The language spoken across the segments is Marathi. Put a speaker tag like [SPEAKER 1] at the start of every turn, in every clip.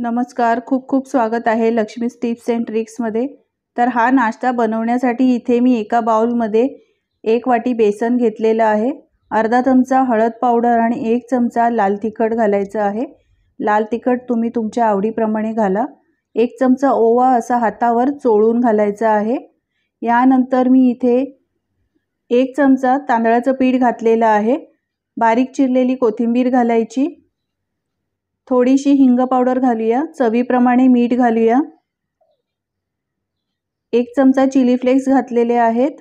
[SPEAKER 1] नमस्कार खूप खूप स्वागत आहे लक्ष्मी टिप्स अँड ट्रिक्समध्ये तर हा नाश्ता बनवण्यासाठी इथे मी एका बाउलमध्ये एक वाटी बेसन घेतलेलं आहे अर्धा चमचा हळद पावडर आणि एक चमचा लाल तिखट घालायचं आहे लाल तिखट तुम्ही तुमच्या आवडीप्रमाणे घाला एक चमचा ओवा असा हातावर चोळून घालायचा आहे यानंतर मी इथे एक चमचा तांदळाचं पीठ घातलेलं आहे बारीक चिरलेली कोथिंबीर घालायची थोडीशी हिंग पावडर घालूया चवीप्रमाणे मीठ घालूया एक चमचा चिली फ्लेक्स घातलेले आहेत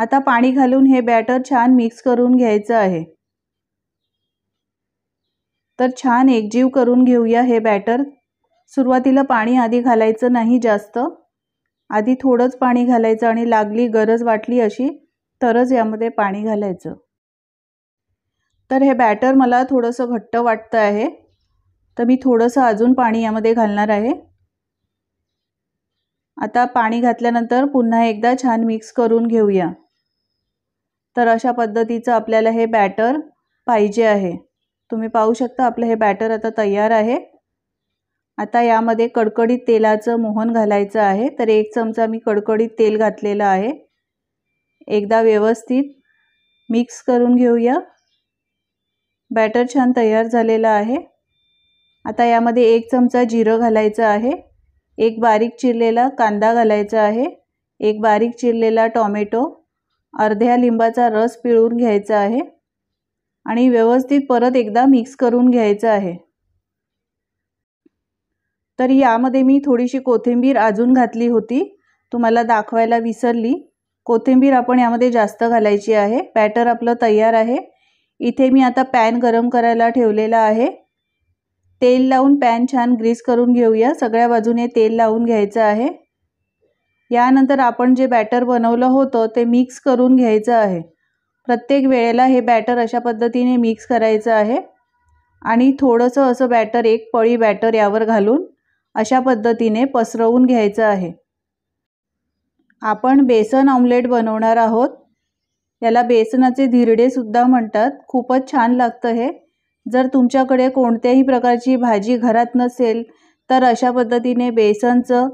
[SPEAKER 1] आता पाणी घालून हे बॅटर छान मिक्स करून घ्यायचं आहे तर छान एकजीव करून घेऊया हे बॅटर सुरुवातीला पाणी आधी घालायचं नाही जास्त आधी थोडंच पाणी घालायचं आणि लागली गरज वाटली अशी तरच यामध्ये पाणी घालायचं तर हे बॅटर मला थोडंसं घट्ट वाटतं आहे तर मी थोडंसं अजून पाणी यामध्ये घालणार आहे आता पाणी घातल्यानंतर पुन्हा एकदा छान मिक्स करून घेऊया तर अशा पद्धतीचं आपल्याला हे बॅटर पाहिजे आहे तुम्ही पाहू शकता आपलं हे बॅटर आता तयार आहे आता यामध्ये कडकडीत तेलाचं मोहन घालायचं आहे तर एक चमचा मी कडकडीत तेल घातलेलं आहे एकदा व्यवस्थित मिक्स करून घेऊया बॅटर छान तयार झालेलं आहे आता यामध्ये एक चमचा जिरं घालायचं आहे एक बारीक चिरलेला कांदा घालायचा आहे एक बारीक चिरलेला टॉमॅटो अर्ध्या लिंबाचा रस पिळून घ्यायचा आहे आणि व्यवस्थित परत एकदा मिक्स करून घ्यायचं आहे तर यामध्ये मी थोडीशी कोथिंबीर अजून घातली होती तुम्हाला दाखवायला विसरली कोथिंबीर आपण यामध्ये जास्त घालायची आहे बॅटर आपलं तयार आहे इथे मी आता पॅन गरम करायला ठेवलेला आहे तेल लावून पॅन छान ग्रीस करून घेऊया सगळ्या बाजूने तेल लावून घ्यायचं आहे यानंतर आपण जे बॅटर बनवलं होतं ते मिक्स करून घ्यायचं आहे प्रत्येक वेळेला हे बॅटर अशा पद्धतीने मिक्स करायचं आहे आणि थोडंसं असं बॅटर एक पळी बॅटर यावर घालून अशा पद्धतीने पसरवून घ्यायचं आहे आपण बेसन ऑमलेट बनवणार आहोत याला बेसनाचे धिरडेसुद्धा म्हणतात खूपच छान लागतं हे जर तुमच्याकडे कोणत्याही प्रकारची भाजी घरात नसेल तर अशा पद्धतीने बेसनचं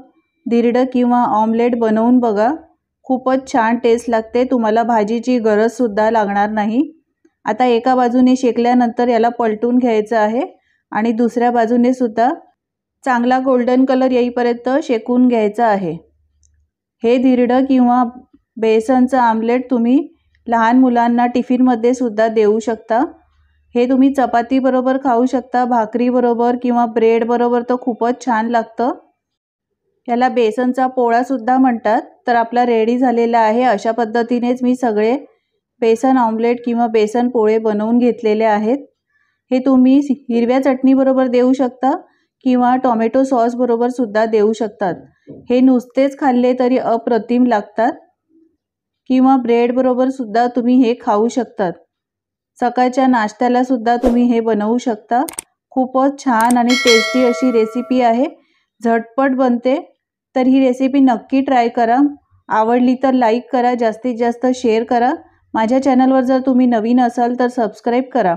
[SPEAKER 1] दिरडं किंवा ऑमलेट बनवून बघा खूपच छान टेस्ट लागते तुम्हाला भाजीची गरजसुद्धा लागणार नाही आता एका बाजूने शेकल्यानंतर याला पलटून घ्यायचं आहे आणि दुसऱ्या बाजूने सुद्धा चांगला गोल्डन कलर येईपर्यंत शेकून घ्यायचं आहे हे धिरडं किंवा बेसनचं आमलेट तुम्ही लहान मुलांना टिफिनमध्ये सुद्धा देऊ शकता हे तुम्ही चपातीबरोबर खाऊ शकता भाकरीबरोबर किंवा ब्रेडबरोबर तर खूपच छान लागतं याला बेसनचा पोळासुद्धा म्हणतात तर आपला रेडी झालेला आहे अशा पद्धतीनेच मी सगळे बेसन ऑमलेट किंवा बेसन पोळे बनवून घेतलेले आहेत हे तुम्ही हिरव्या चटणीबरोबर देऊ शकता किंवा टॉमॅटो सॉसबरोबर सुद्धा देऊ शकतात हे नुसतेच खाल्ले तरी अप्रतिम लागतात किंवा ब्रेडबरोबरसुद्धा सुद्धा तुम्ही हे खाऊ शकतात सकाळच्या नाश्त्याला सुद्धा तुम्ही हे बनवू शकता खूपच छान आणि टेस्टी अशी रेसिपी आहे झटपट बनते तर ही रेसिपी नक्की ट्राय करा आवडली तर लाईक करा जास्तीत जास्त शेअर करा माझ्या चॅनलवर जर तुम्ही नवीन असाल तर सबस्क्राईब करा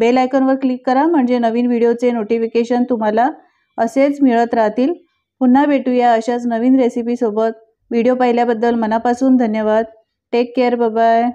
[SPEAKER 1] बेल आयकॉनवर क्लिक करा म्हणजे नवीन व्हिडिओचे नोटिफिकेशन तुम्हाला असेच मिळत राहतील पुन्हा भेटूया अशाच नवीन रेसिपीसोबत व्हिडिओ पाहिल्याबद्दल मनापासून धन्यवाद टेक केअर बाय